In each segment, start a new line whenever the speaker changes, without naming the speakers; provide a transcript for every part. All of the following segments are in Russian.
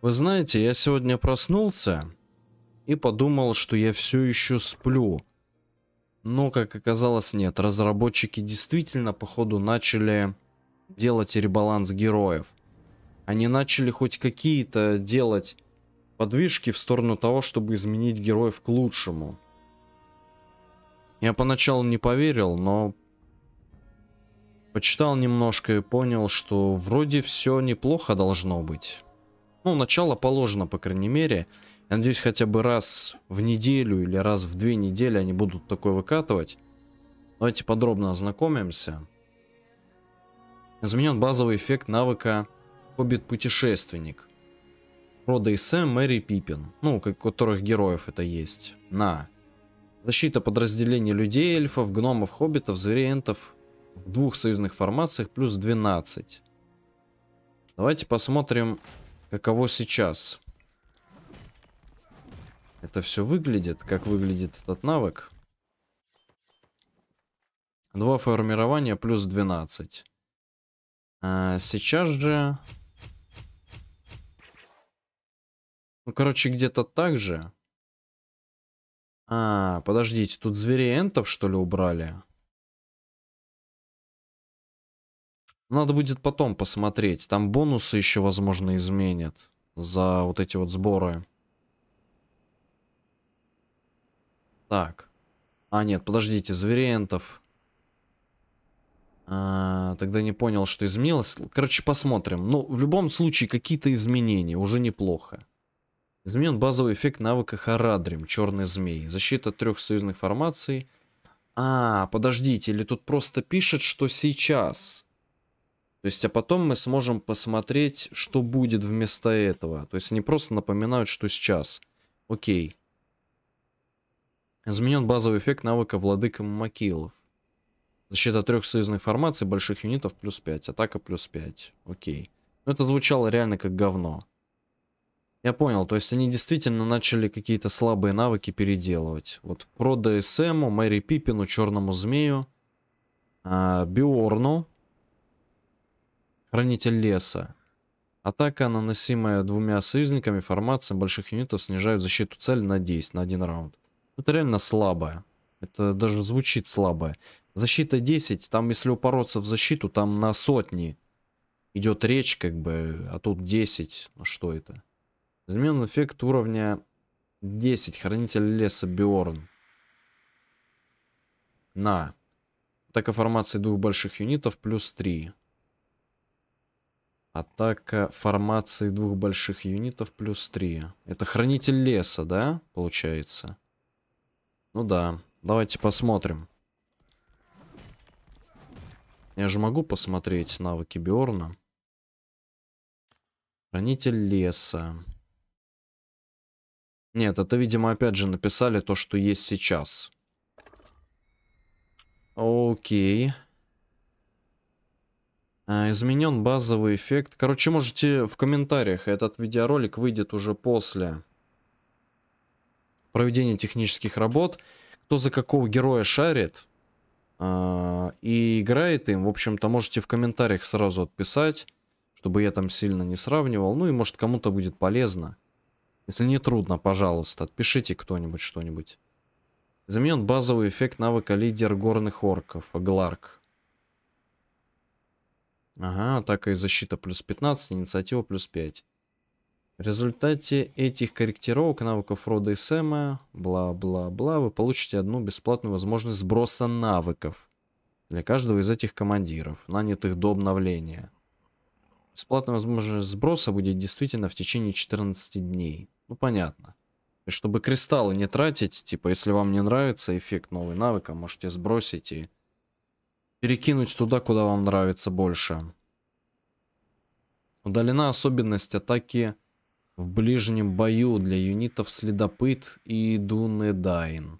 Вы знаете, я сегодня проснулся и подумал, что я все еще сплю. Но, как оказалось, нет. Разработчики действительно, походу, начали делать ребаланс героев. Они начали хоть какие-то делать подвижки в сторону того, чтобы изменить героев к лучшему. Я поначалу не поверил, но почитал немножко и понял, что вроде все неплохо должно быть. Ну, начало положено, по крайней мере. Я надеюсь, хотя бы раз в неделю или раз в две недели они будут такое выкатывать. Давайте подробно ознакомимся. Изменен базовый эффект навыка Хоббит-путешественник. Рода и Сэм, Мэри и Пиппин. Ну, как у которых героев это есть. На. Защита подразделений людей, эльфов, гномов, хоббитов, звериентов в двух союзных формациях плюс 12. Давайте посмотрим каково сейчас. Это все выглядит, как выглядит этот навык. Два формирования плюс 12. А сейчас же... Ну, короче, где-то так же. А, подождите, тут зверей энтов, что ли, убрали? Надо будет потом посмотреть. Там бонусы еще, возможно, изменят за вот эти вот сборы. Так. А, нет, подождите, зверентов. А, тогда не понял, что изменилось. Короче, посмотрим. Ну, в любом случае, какие-то изменения. Уже неплохо. Изменен базовый эффект навыка Харадрим, черный змей. Защита трех союзных формаций. А, подождите, или тут просто пишет, что сейчас. То есть, а потом мы сможем посмотреть, что будет вместо этого. То есть, они просто напоминают, что сейчас. Окей. Изменен базовый эффект навыка владыка Макилов. Защита трех союзных формаций, больших юнитов плюс 5, атака плюс 5. Окей. Но ну, это звучало реально как говно. Я понял, то есть они действительно начали какие-то слабые навыки переделывать. Вот про ДСМу, Мэри Пипину, Черному Змею, а, Биорну, Хранитель леса. Атака, наносимая двумя союзниками, формация больших юнитов снижает защиту цели на 10, на один раунд. Это реально слабая. Это даже звучит слабое. Защита 10, там если упороться в защиту, там на сотни идет речь, как бы, а тут 10. Ну что это? Изменен эффект уровня 10, хранитель леса Биорн. На. Атака формации двух больших юнитов плюс 3. Атака формации двух больших юнитов плюс 3. Это хранитель леса, да, получается? Ну да, давайте посмотрим. Я же могу посмотреть навыки Биорна. Хранитель леса. Нет, это, видимо, опять же написали то, что есть сейчас. Окей. Okay. А, изменен базовый эффект. Короче, можете в комментариях, этот видеоролик выйдет уже после проведения технических работ. Кто за какого героя шарит а, и играет им, в общем-то, можете в комментариях сразу отписать, чтобы я там сильно не сравнивал. Ну и может кому-то будет полезно. Если не трудно, пожалуйста, отпишите кто-нибудь что-нибудь. Заменен базовый эффект навыка лидер горных орков, Гларк. Ага, атака и защита плюс 15, инициатива плюс 5. В результате этих корректировок навыков рода и Сэма, бла-бла-бла, вы получите одну бесплатную возможность сброса навыков для каждого из этих командиров, нанятых до обновления. Бесплатная возможность сброса будет действительно в течение 14 дней. Ну, понятно. И чтобы кристаллы не тратить, типа, если вам не нравится эффект новой навыка, можете сбросить и перекинуть туда, куда вам нравится больше. Удалена особенность атаки в ближнем бою для юнитов Следопыт и Дунедайн.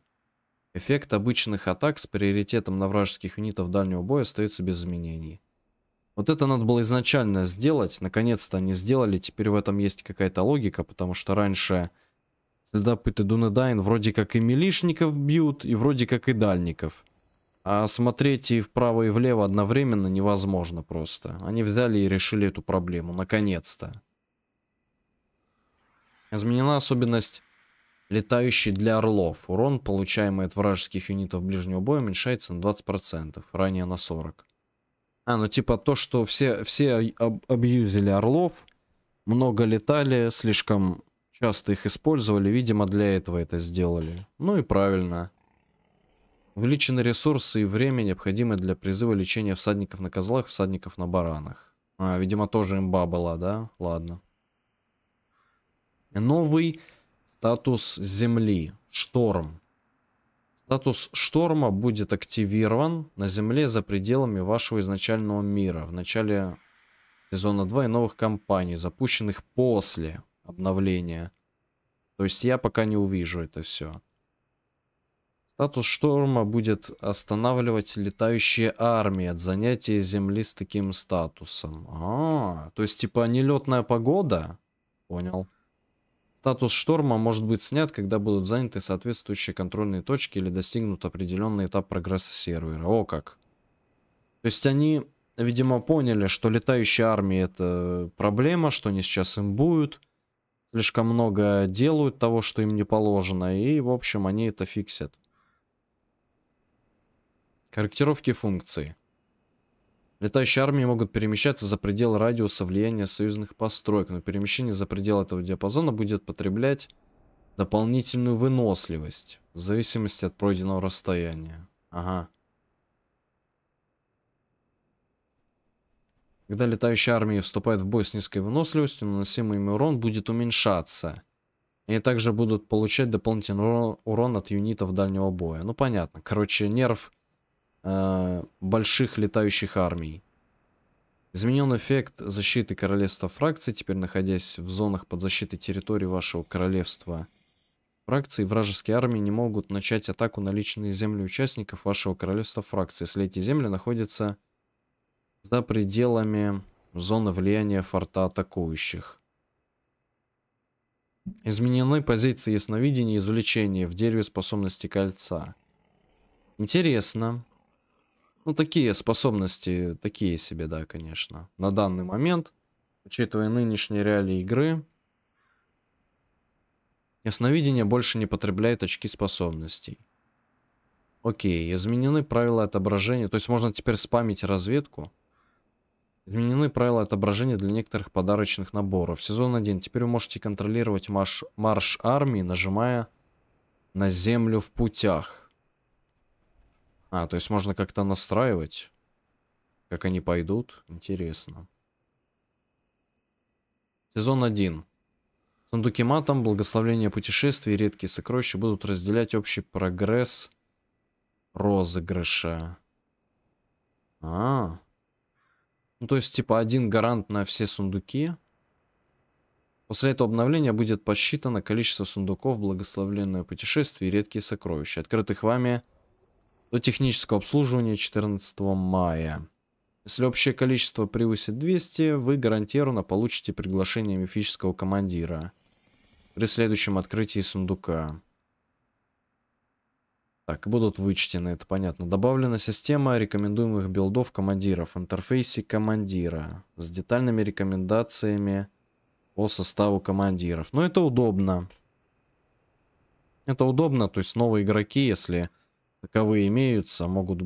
Эффект обычных атак с приоритетом на вражеских юнитов дальнего боя остается без изменений. Вот это надо было изначально сделать. Наконец-то они сделали. Теперь в этом есть какая-то логика, потому что раньше Следопыт и Дунедайн вроде как и милишников бьют, и вроде как и дальников. А смотреть и вправо, и влево одновременно невозможно просто. Они взяли и решили эту проблему, наконец-то. Изменена особенность летающий для орлов. Урон, получаемый от вражеских юнитов ближнего боя, уменьшается на 20%, ранее на 40%. А, ну типа то, что все, все объюзили орлов, много летали, слишком часто их использовали, видимо, для этого это сделали. Ну и правильно. Увеличены ресурсы и время, необходимые для призыва лечения всадников на козлах, всадников на баранах. А, видимо, тоже имба была, да? Ладно. Новый статус земли. Шторм. Статус шторма будет активирован на земле за пределами вашего изначального мира. В начале сезона 2 и новых кампаний, запущенных после обновления. То есть я пока не увижу это все. Статус шторма будет останавливать летающие армии от занятия Земли с таким статусом. А, то есть типа нелетная погода? Понял. Статус шторма может быть снят, когда будут заняты соответствующие контрольные точки или достигнут определенный этап прогресса сервера. О как. То есть они, видимо, поняли, что летающие армии это проблема, что они сейчас им будут. Слишком много делают того, что им не положено. И, в общем, они это фиксят. Корректировки функции. Летающие армии могут перемещаться за пределы радиуса влияния союзных построек, но перемещение за пределы этого диапазона будет потреблять дополнительную выносливость в зависимости от пройденного расстояния. Ага. Когда летающие армии вступают в бой с низкой выносливостью, наносимый им урон будет уменьшаться. Они также будут получать дополнительный урон от юнитов дальнего боя. Ну понятно. Короче, нерв Э, больших летающих армий. Изменен эффект защиты королевства фракции. теперь находясь в зонах под защитой территории вашего королевства. Фракции и вражеские армии не могут начать атаку на личные земли участников вашего королевства фракции, если эти земли находятся за пределами зоны влияния форта атакующих. Изменены позиции ясновидения и извлечения в дереве способности кольца. Интересно. Ну, такие способности, такие себе, да, конечно. На данный момент, учитывая нынешние реалии игры, ясновидение больше не потребляет очки способностей. Окей, изменены правила отображения. То есть можно теперь спамить разведку. Изменены правила отображения для некоторых подарочных наборов. Сезон 1. Теперь вы можете контролировать марш, марш армии, нажимая на землю в путях. А, то есть можно как-то настраивать, как они пойдут. Интересно. Сезон 1. Сундуки матом, благословление путешествий редкие сокровища будут разделять общий прогресс розыгрыша. А. -а. Ну, то есть, типа, один гарант на все сундуки. После этого обновления будет посчитано количество сундуков, благословленное путешествие и редкие сокровища, открытых вами до технического обслуживания 14 мая. Если общее количество превысит 200, вы гарантированно получите приглашение мифического командира при следующем открытии сундука. Так, будут вычтены, это понятно. Добавлена система рекомендуемых билдов командиров в интерфейсе командира с детальными рекомендациями по составу командиров. Но это удобно. Это удобно, то есть новые игроки, если таковые имеются, могут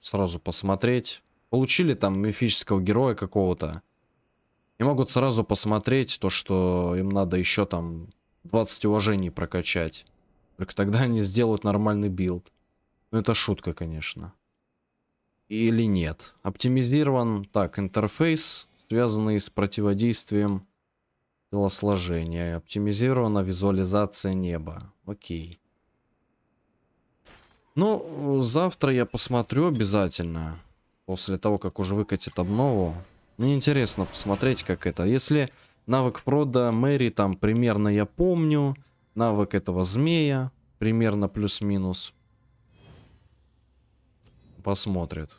сразу посмотреть. Получили там мифического героя какого-то. И могут сразу посмотреть то, что им надо еще там 20 уважений прокачать. Только тогда они сделают нормальный билд. Ну это шутка, конечно. Или нет. Оптимизирован так интерфейс, связанный с противодействием телосложения. Оптимизирована визуализация неба. Окей. Ну, завтра я посмотрю обязательно. После того, как уже выкатит обнову. Мне интересно посмотреть, как это. Если навык Фрода Мэри там примерно я помню. Навык этого змея примерно плюс-минус. Посмотрит.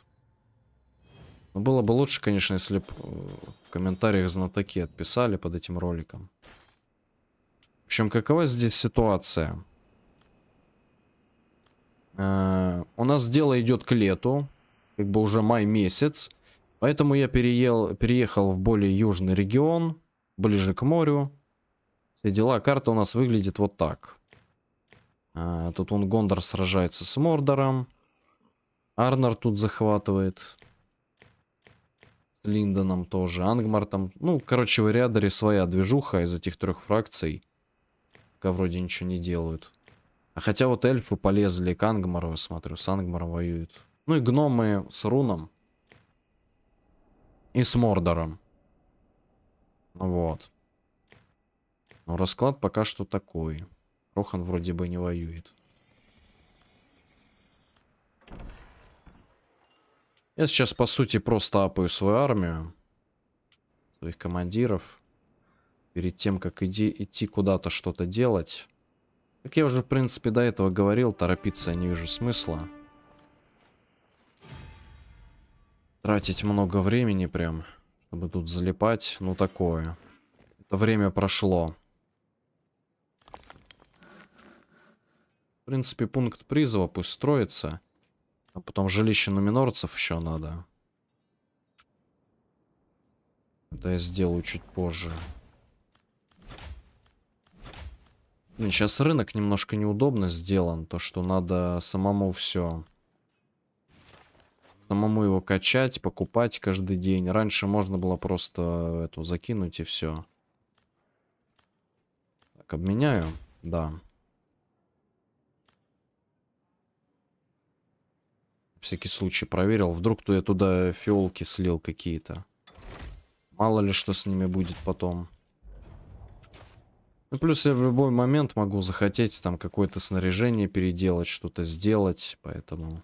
Но было бы лучше, конечно, если бы э, в комментариях знатоки отписали под этим роликом. В общем, какова здесь ситуация? Э, у нас дело идет к лету, как бы уже май месяц. Поэтому я переел, переехал в более южный регион, ближе к морю. Все дела. Карта у нас выглядит вот так. Э, тут он Гондор сражается с Мордором. Арнор тут захватывает. С Линдоном тоже. Ангмар там. Ну, короче, в Ириадоре своя движуха из этих трех фракций. Пока вроде ничего не делают. А хотя вот эльфы полезли к Ангмару, смотрю, с Ангмаром воюют. Ну и гномы с Руном. И с Мордором. Вот. Но расклад пока что такой. Рохан вроде бы не воюет. Я сейчас, по сути, просто апаю свою армию. Своих командиров. Перед тем, как иди, идти куда-то что-то делать. Как я уже, в принципе, до этого говорил, торопиться я не вижу смысла. Тратить много времени прям, чтобы тут залипать. Ну, такое. Это время прошло. В принципе, пункт призыва пусть строится. А потом жилище номинорцев еще надо. Это я сделаю чуть позже. Сейчас ну, рынок немножко неудобно сделан, то что надо самому все самому его качать, покупать каждый день. Раньше можно было просто эту закинуть и все. Так, обменяю. Да. Всякий случай проверил. Вдруг то я туда фиолки слил какие-то. Мало ли что с ними будет потом. Ну, плюс я в любой момент могу захотеть там какое-то снаряжение переделать, что-то сделать, поэтому...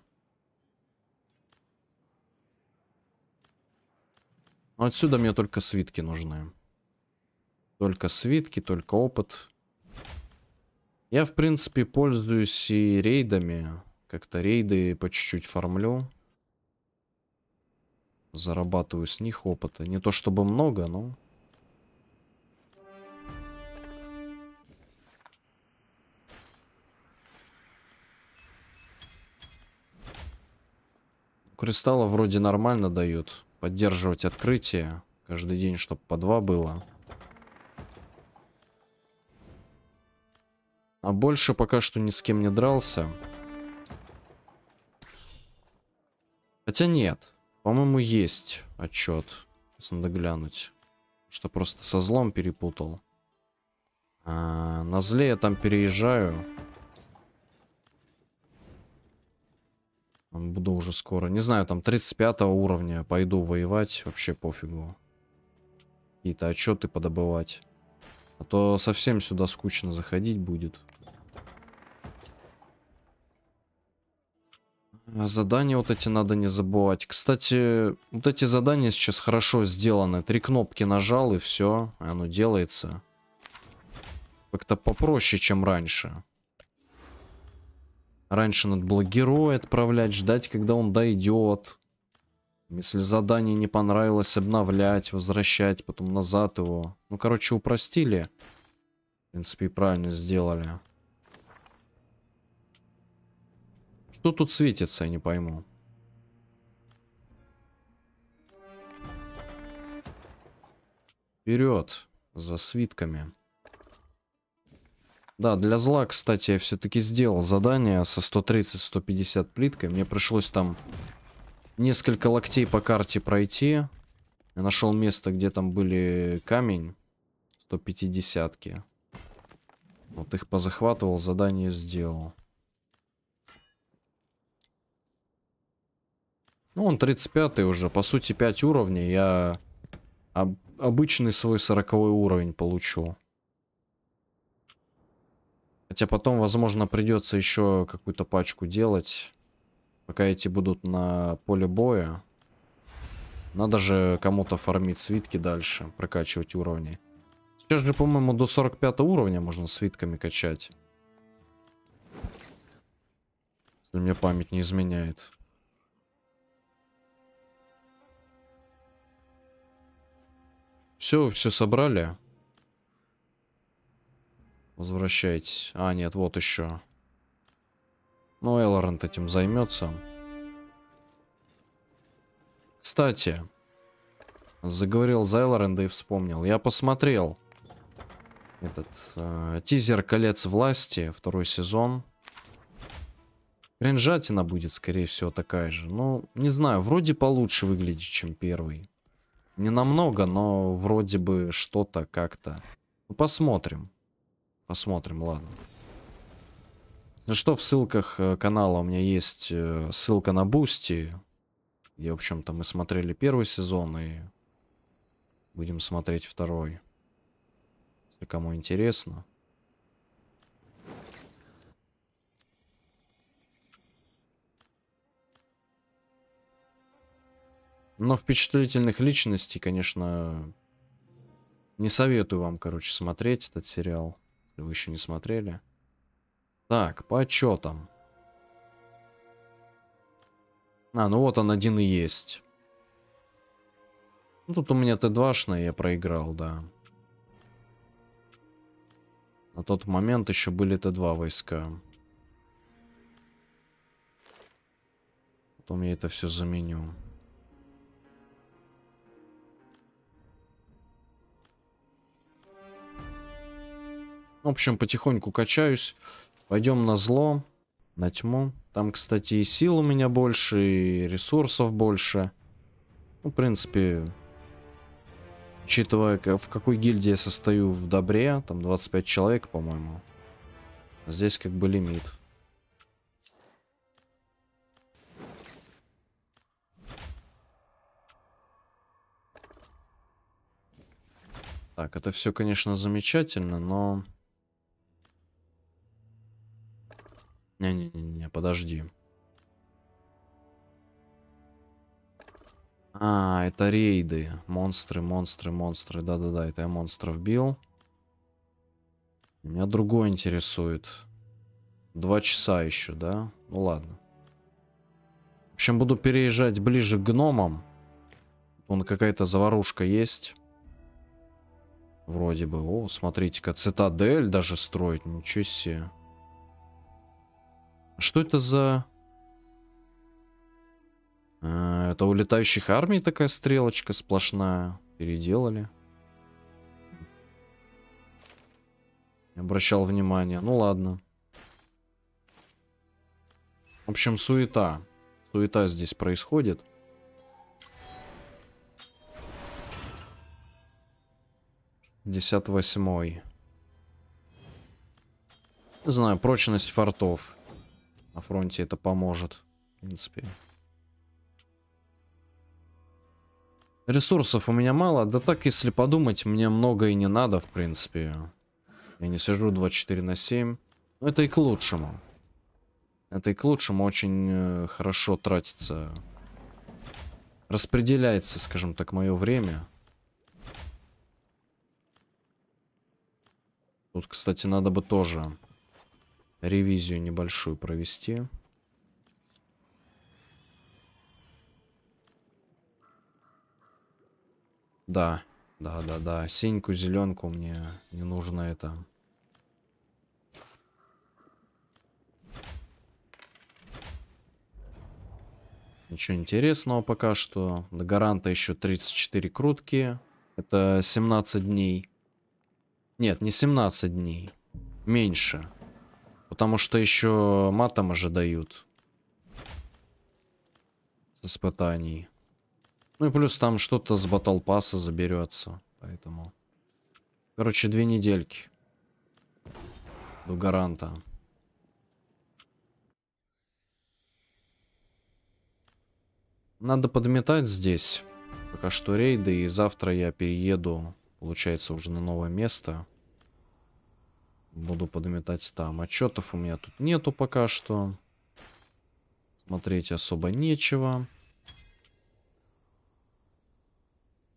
отсюда мне только свитки нужны. Только свитки, только опыт. Я, в принципе, пользуюсь и рейдами. Как-то рейды по чуть-чуть фармлю. Зарабатываю с них опыта. Не то чтобы много, но... Кристалла вроде нормально дают. Поддерживать открытие. Каждый день, чтобы по два было. А больше пока что ни с кем не дрался. Хотя нет. По-моему, есть отчет. Сейчас надо глянуть. Что просто со злом перепутал. А, на зле я там переезжаю. Буду уже скоро. Не знаю, там 35 уровня пойду воевать. Вообще пофигу. Какие-то отчеты подобывать. А то совсем сюда скучно заходить будет. А задания вот эти надо не забывать. Кстати, вот эти задания сейчас хорошо сделаны. Три кнопки нажал и все. Оно делается. Как-то попроще, чем раньше. Раньше надо было героя отправлять, ждать, когда он дойдет. Если задание не понравилось, обновлять, возвращать, потом назад его. Ну, короче, упростили. В принципе, правильно сделали. Что тут светится, я не пойму. Вперед, за свитками. Да, для зла, кстати, я все-таки сделал задание со 130-150 плиткой. Мне пришлось там несколько локтей по карте пройти. Я нашел место, где там были камень. 150-ки. Вот их позахватывал, задание сделал. Ну, он 35 уже. По сути, 5 уровней. Я об обычный свой 40 уровень получу. Хотя потом, возможно, придется еще какую-то пачку делать, пока эти будут на поле боя. Надо же кому-то фармить свитки дальше, прокачивать уровни. Сейчас же, по-моему, до 45 уровня можно свитками качать. Если мне память не изменяет. Все, все собрали. Возвращайтесь. А, нет, вот еще. Ну, Элорент этим займется. Кстати, заговорил за Элоренда и вспомнил. Я посмотрел этот э, тизер «Колец власти», второй сезон. Кринжатина будет, скорее всего, такая же. Ну, не знаю, вроде получше выглядит, чем первый. Не намного, но вроде бы что-то как-то. Ну, посмотрим. Посмотрим, ладно. Ну что, в ссылках э, канала у меня есть э, ссылка на Бусти, где, в общем-то, мы смотрели первый сезон и будем смотреть второй. Если кому интересно. Но впечатлительных личностей, конечно, не советую вам, короче, смотреть этот сериал если вы еще не смотрели. Так, по отчетам. А, ну вот он один и есть. Ну, тут у меня Т2шная, я проиграл, да. На тот момент еще были Т2 войска. Потом я это все заменю. В общем, потихоньку качаюсь. Пойдем на зло, на тьму. Там, кстати, и сил у меня больше, и ресурсов больше. Ну, в принципе, учитывая, в какой гильдии я состою в добре, там 25 человек, по-моему. Здесь как бы лимит. Так, это все, конечно, замечательно, но... Не-не-не, подожди. А, это рейды. Монстры, монстры, монстры. Да-да-да, это я монстров бил. Меня другое интересует. Два часа еще, да? Ну ладно. В общем, буду переезжать ближе к гномам. Вон какая-то заварушка есть. Вроде бы. О, смотрите-ка, цитадель даже строить. Ничего себе. Что это за... Э, это у летающих армий такая стрелочка сплошная. Переделали. обращал внимание. Ну ладно. В общем, суета. Суета здесь происходит. Десят восьмой. Не Знаю, прочность фортов. На фронте это поможет. В принципе. Ресурсов у меня мало. Да так, если подумать, мне много и не надо, в принципе. Я не сижу 24 на 7. Но это и к лучшему. Это и к лучшему. Очень э, хорошо тратится. Распределяется, скажем так, мое время. Тут, кстати, надо бы тоже ревизию небольшую провести. Да, да, да, да. Синьку, зеленку мне не нужно это. Ничего интересного пока что. До гаранта еще 34 крутки. Это 17 дней. Нет, не 17 дней. Меньше. Потому что еще матом уже дают. С испытаний. Ну и плюс там что-то с батл пасса заберется. Поэтому. Короче, две недельки. До гаранта. Надо подметать здесь. Пока что рейды. И завтра я перееду, получается, уже на новое место. Буду подметать там. Отчетов у меня тут нету пока что. Смотреть особо нечего.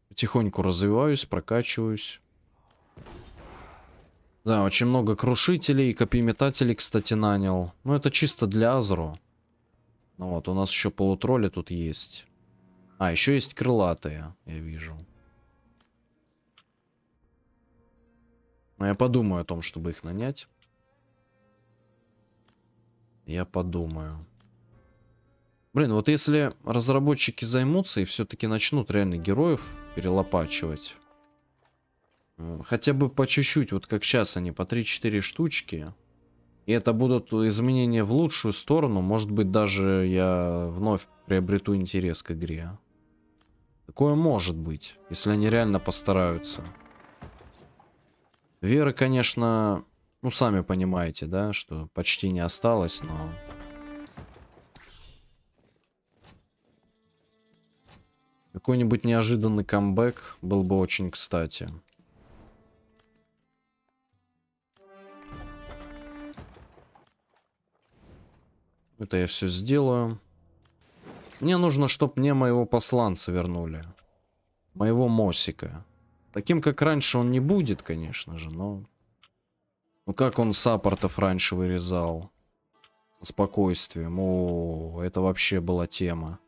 Потихоньку развиваюсь, прокачиваюсь. Да, очень много крушителей и копьеметателей, кстати, нанял. Но ну, это чисто для Азру. Ну вот, у нас еще полутроли тут есть. А, еще есть крылатые, я вижу. Но я подумаю о том, чтобы их нанять. Я подумаю. Блин, вот если разработчики займутся и все-таки начнут реально героев перелопачивать. Хотя бы по чуть-чуть, вот как сейчас они, по 3-4 штучки. И это будут изменения в лучшую сторону. Может быть, даже я вновь приобрету интерес к игре. Такое может быть, если они реально постараются. Веры, конечно, ну, сами понимаете, да, что почти не осталось, но... Какой-нибудь неожиданный камбэк был бы очень кстати. Это я все сделаю. Мне нужно, чтобы мне моего посланца вернули. Моего Мосика. Таким, как раньше, он не будет, конечно же, но... Ну как он саппортов раньше вырезал? Со спокойствием. О, это вообще была тема.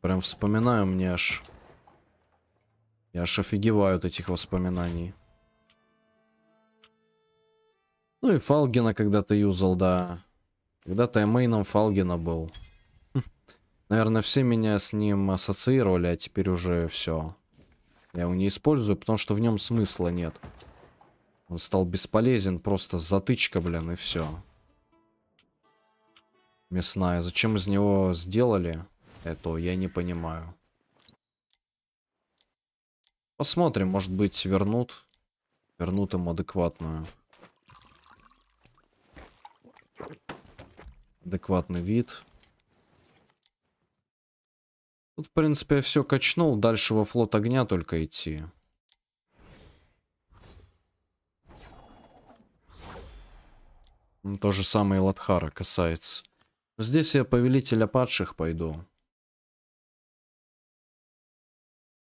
Прям вспоминаю, мне аж... Я аж офигеваю от этих воспоминаний. Ну и Фалгина когда-то юзал, да. Когда-то я мейном Фалгина был. Наверное, все меня с ним ассоциировали, а теперь уже все. Я его не использую, потому что в нем смысла нет. Он стал бесполезен, просто затычка, блин, и все. Мясная. Зачем из него сделали это, я не понимаю. Посмотрим, может быть, вернут. Вернут ему адекватную. Адекватный вид. Тут, ну, в принципе, я все качнул. Дальше во флот огня только идти. Ну, то же самое и Ладхара касается. Здесь я повелителя падших пойду.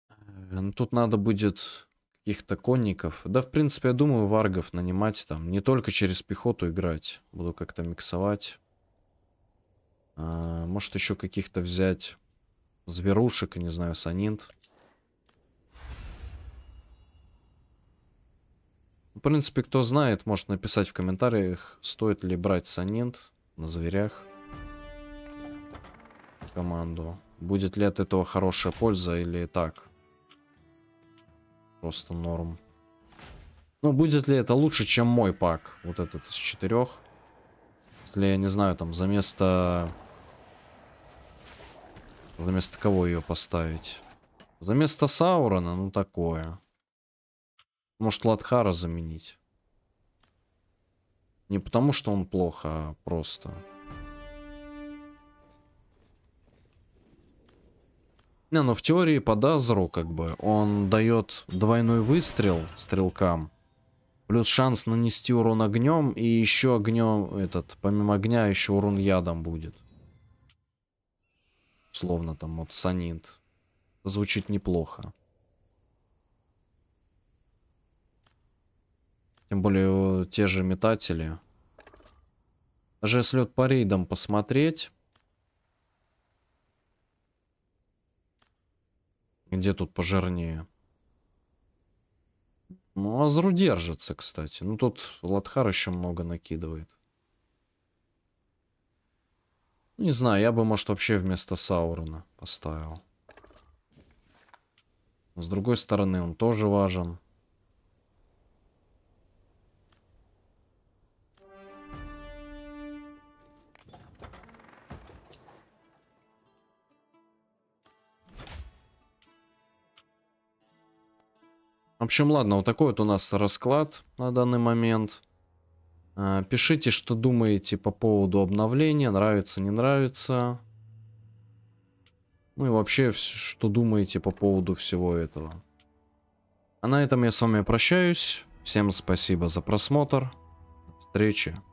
Э, ну, тут надо будет каких-то конников. Да, в принципе, я думаю, варгов нанимать там. Не только через пехоту играть. Буду как-то миксовать. А, может, еще каких-то взять зверушек, не знаю, санинт. В принципе, кто знает, может написать в комментариях, стоит ли брать санинт на зверях команду. Будет ли от этого хорошая польза или так? Просто норм. Ну, будет ли это лучше, чем мой пак? Вот этот из четырех. Если я не знаю, там, за место Заместо кого ее поставить? Заместо Саурона? Ну такое. Может Ладхара заменить? Не потому, что он плохо, а просто. Не, ну в теории по Дазеру, как бы, он дает двойной выстрел стрелкам. Плюс шанс нанести урон огнем, и еще огнем, этот, помимо огня, еще урон ядом будет. Словно там вот санит. Звучит неплохо. Тем более э, те же метатели. Даже если вот по рейдам посмотреть. Где тут пожирнее? Ну, Азру держится, кстати. Ну, тут Латхар еще много накидывает. Не знаю, я бы, может, вообще вместо Саурона поставил. Но с другой стороны, он тоже важен. В общем, ладно, вот такой вот у нас расклад на данный момент. А, пишите, что думаете по поводу обновления, нравится, не нравится. Ну и вообще, что думаете по поводу всего этого. А на этом я с вами прощаюсь. Всем спасибо за просмотр. До встречи.